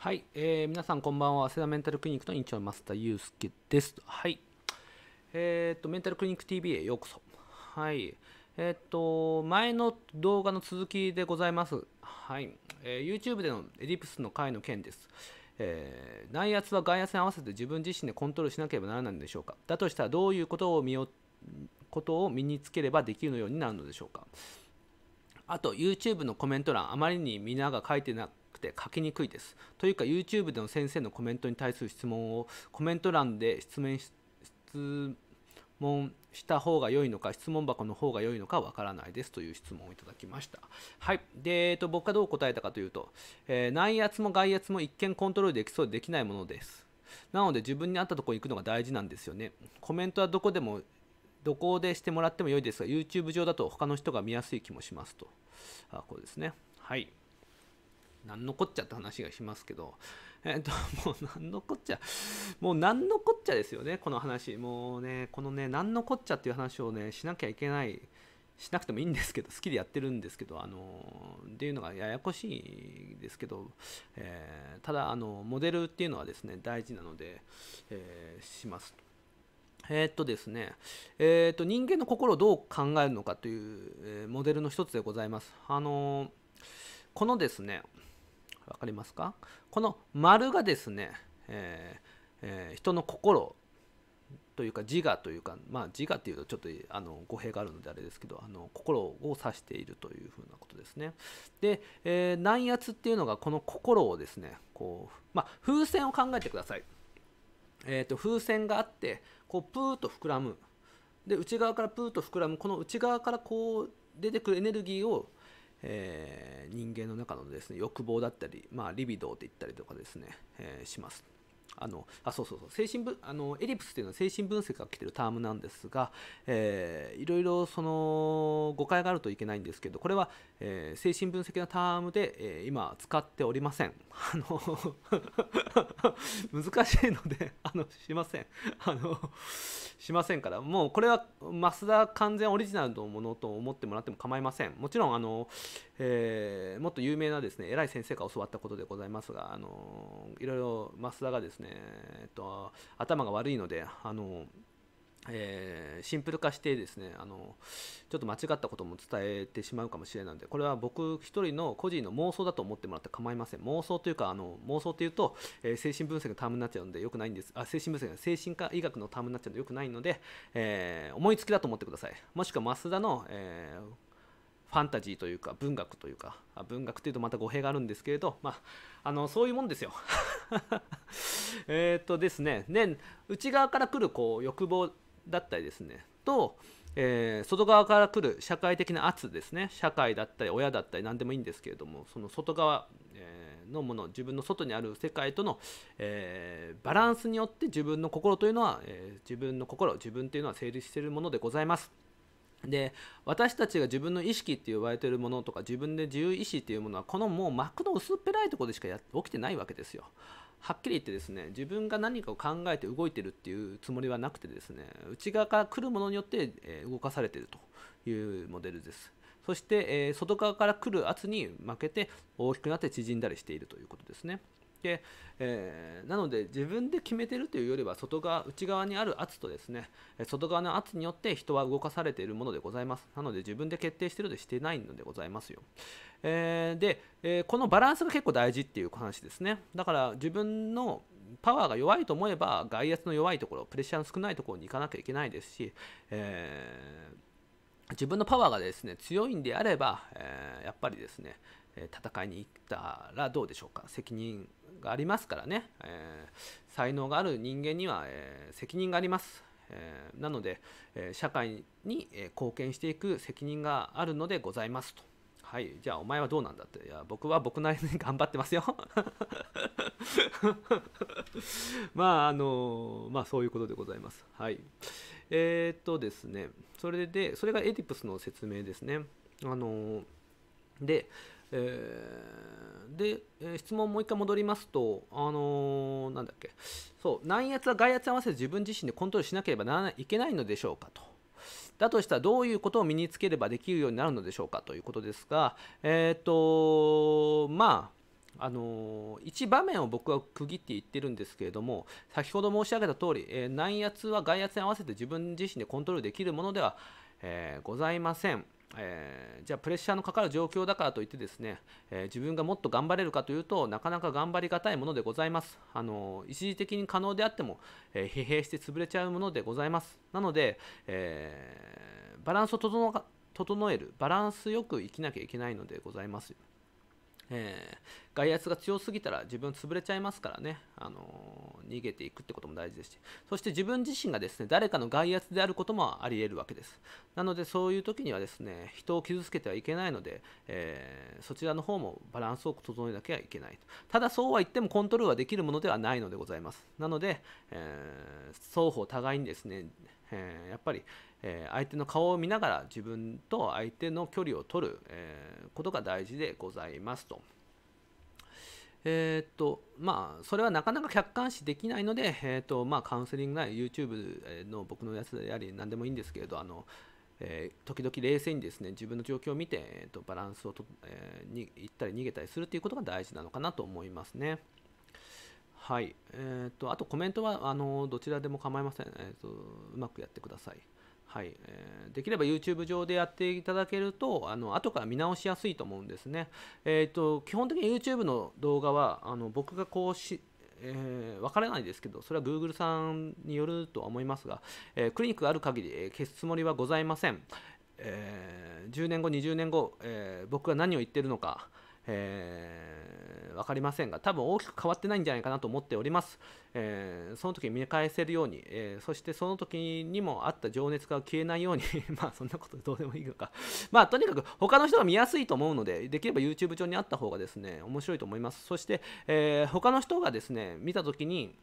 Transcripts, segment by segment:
はい、えー、皆さんこんばんは。早稲田メンタルクリニックの院長マスターユースケです。はい。えー、っと、メンタルクリニック TV へようこそ。はい。えー、っと、前の動画の続きでございます。はい。えー、YouTube でのエディプスの会の件です。えー、内圧は外圧に合わせて自分自身でコントロールしなければならないのでしょうか。だとしたらどういうことを見よことを身につければできるようになるのでしょうか。あと YouTube のコメント欄あまりに皆が書いてなて書きにくいです。というか YouTube での先生のコメントに対する質問をコメント欄で質問質問した方が良いのか質問箱の方が良いのかわからないですという質問をいただきました。はい。で、えー、と僕がどう答えたかというと、えー、内圧も外圧も一見コントロールできそうでできないものです。なので自分に合ったところに行くのが大事なんですよね。コメントはどこでもどこでしてもらっても良いですが、YouTube 上だと他の人が見やすい気もしますと。あこうですね。はい。何のこっちゃって話がしますけど、えっと、もう何のこっちゃ、もう何のこっちゃですよね、この話。もうね、このね、何のこっちゃっていう話をね、しなきゃいけない、しなくてもいいんですけど、好きでやってるんですけど、あの、っていうのがややこしいですけど、えー、ただ、あの、モデルっていうのはですね、大事なので、えー、します。えー、っとですね、えー、っと人間の心をどう考えるのかという、えモデルの一つでございます。あのこのですね、分かりますかこの丸がですね、えーえー、人の心というか自我というか、まあ、自我っていうとちょっとあの語弊があるのであれですけどあの心を指しているというふうなことですねで、えー、圧っていうのがこの心をですねこう、まあ、風船を考えてください、えーと、と風船があってこうプーッと膨らむで内側からプーッと膨らむこの内側からこう出てくるエネルギーをえー、人間の中のですね欲望だったり、まあ、リビドーって言ったりとかですね、えー、します。あのあそうそうそう精神分あのエリプスというのは精神分析が来てるタームなんですが、えー、いろいろその誤解があるといけないんですけどこれは、えー、精神分析のタームで、えー、今使っておりませんあの 難しいのであのしませんあのしませんからもうこれは増田完全オリジナルのものと思ってもらっても構いませんもちろんあの、えー、もっと有名なですね偉い先生が教わったことでございますがあのいろいろ増田がですねえー、っと頭が悪いのであのえー、シンプル化してですねあのちょっと間違ったことも伝えてしまうかもしれないのでこれは僕1人の個人の妄想だと思ってもらって構いません妄想というかあの妄想というと、えー、精神分析のタームになっちゃうのでよくないんですあ精神分析が精神科医学のタームになっちゃうのでよくないので、えー、思いつきだと思ってくださいもしくは増田の、えーファンタジーというか文学というか文学というとまた語弊があるんですけれど、まあ、あのそういうもんですよ。えっとですねね内側から来るこう欲望だったりですねと、えー、外側から来る社会的な圧ですね社会だったり親だったり何でもいいんですけれどもその外側、えのもの自分の外にある世界との、えー、バランスによって自分の心というのは、え自分の心自分というのは成立しているものでございます。で私たちが自分の意識って呼ばれてるものとか自分で自由意志っていうものはこのもう膜の薄っぺらいところでしかや起きてないわけですよ。はっきり言ってですね自分が何かを考えて動いてるっていうつもりはなくてですね内側から来るものによって動かされてるというモデルです。そして、え外側から来る圧に負けて大きくなって縮んだりしているということですね。で、えー、なので自分で決めてるというよりは外側内側にある圧とですね外側の圧によって人は動かされているものでございますなので自分で決定してるでしてないのでございますよ、えー、で、えー、このバランスが結構大事っていう話ですねだから自分のパワーが弱いと思えば外圧の弱いところプレッシャーの少ないところに行かなきゃいけないですし、え自分のパワーがですね強いんであれば、えやっぱりですね戦いに行ったらどうでしょうか責任がありますからね、えー、才能がある人間には、えー、責任があります。えー、なので、え社会に、え貢献していく責任があるのでございますと。はい、じゃあお前はどうなんだって。いや、僕は僕なりに 頑張ってますよ。まあ、あのまあそういうことでございます。はい。えー、っとですね、それで、それがエディプスの説明ですね。あので、えー、で、え質問もう一回戻りますと、あのー、なんだっけ、そう、内圧は外圧合わせて自分自身でコントロールしなければならないいけないのでしょうかと。だとしたらどういうことを身につければできるようになるのでしょうかということですが、えっ、ー、と、まあ、あの1場面を僕は区切って言ってるんですけれども先ほど申し上げた通り、えー、内圧は外圧に合わせて自分自身でコントロールできるものでは、えー、ございません。えー、じゃあプレッシャーのかかる状況だからといってですね、えー、自分がもっと頑張れるかというとなかなか頑張りがたいものでございます、あの一時的に可能であっても、えー、疲弊して潰れちゃうものでございますなので、えバランスを整えるバランスよく生きなきゃいけないのでございますえ外圧が強すぎたら自分潰れちゃいますからね、あの逃げていくってことも大事ですし、そして自分自身がですね、誰かの外圧であることもあり得るわけです。なので、そういう時にはですね、人を傷つけてはいけないので、えー、そちらの方もバランスを整えなきゃいけないと。ただ、そうは言ってもコントロールはできるものではないのでございます。なので、えー、双方互いにですね、えー、やっぱり、えー、相手の顔を見ながら自分と相手の距離を取る、えー、ことが大事でございますと。えー、っとまあ、それはなかなか客観視できないので、えー、っとまあ、カウンセリングなり YouTube の僕のやつであり何でもいいんですけれどあの、えー、時々冷静にですね自分の状況を見て、えっとバランスをと、えに行ったり逃げたりするということが大事なのかなと思いますね。はい、えーと、とあとコメントはあのどちらでも構いません、えーとうまくやってください。はいえー、できれば YouTube 上でやっていただけるとあの後から見直しやすいと思うんですね、えーと、基本的に YouTube の動画はあの僕がこうし、えー、分からないですけどそれは Google さんによるとは思いますが、えー、クリニックがある限り、え消すつもりはございません、え10年後20年後、え僕が何を言ってるのか、え分かりませんが多分大きく変わってないんじゃないかなと思っております、えー、その時見返せるように、えー、そしてその時にもあった情熱が消えないように まあそんなことどうでもいいのか まあとにかく他の人が見やすいと思うのでできれば YouTube 上にあった方がですね面白いと思いますそして、えー、他の人がですね見た時に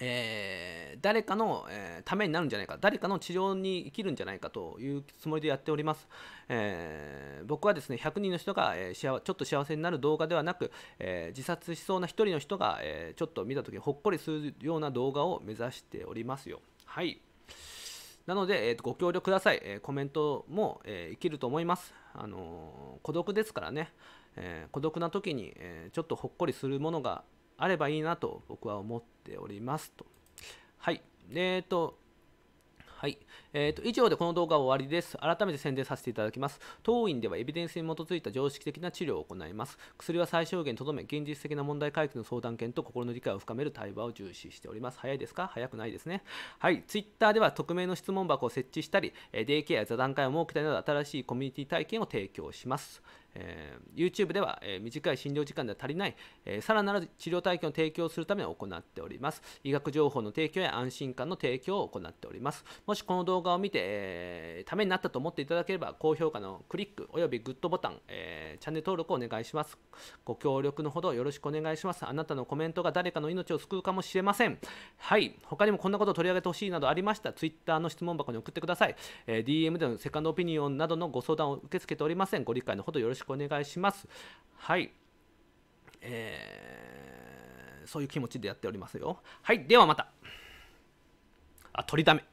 えー、誰かの、えー、ためになるんじゃないか、誰かの治療に生きるんじゃないかというつもりでやっております。えー、僕はですね、100人の人が、えー、ちょっと幸せになる動画ではなく、え自殺しそうな1人の人が、えちょっと見たときにほっこりするような動画を目指しておりますよ。はい。なので、えー、とご協力ください。えコメントも、え生きると思います。あの孤独ですからね、え孤独な時に、えちょっとほっこりするものがあればいいなと僕は思ってておりますと。はい。えっ、ー、と、はい。えっ、ー、と、以上でこの動画は終わりです。改めて宣伝させていただきます。当院ではエビデンスに基づいた常識的な治療を行います。薬は最小限とどめ、現実的な問題解決の相談権と心の理解を深める対話を重視しております。早いですか早くないですね。はい。Twitter では匿名の質問箱を設置したり、デイケアや座談会を設けたりなど新しいコミュニティ体験を提供します。えー、YouTube では、え短い診療時間では足りない、えさらなる治療体験を提供するために行っております。医学情報の提供や安心感の提供を行っております。もしこの動画を見て、えためになったと思っていただければ、高評価のクリックおよびグッドボタン、えチャンネル登録をお願いします。ご協力のほどよろしくお願いします。あなたのコメントが誰かの命を救うかもしれません。はい、他にもこんなことを取り上げてほしいなどありましたら、Twitter の質問箱に送ってください。え DM でのセカンドオピニオンなどのご相談を受け付けておりません。ご理解のほどよろしくしくお願いします。はい。えー、そういう気持ちでやっておりますよ。はい。ではまた。あ、取りため。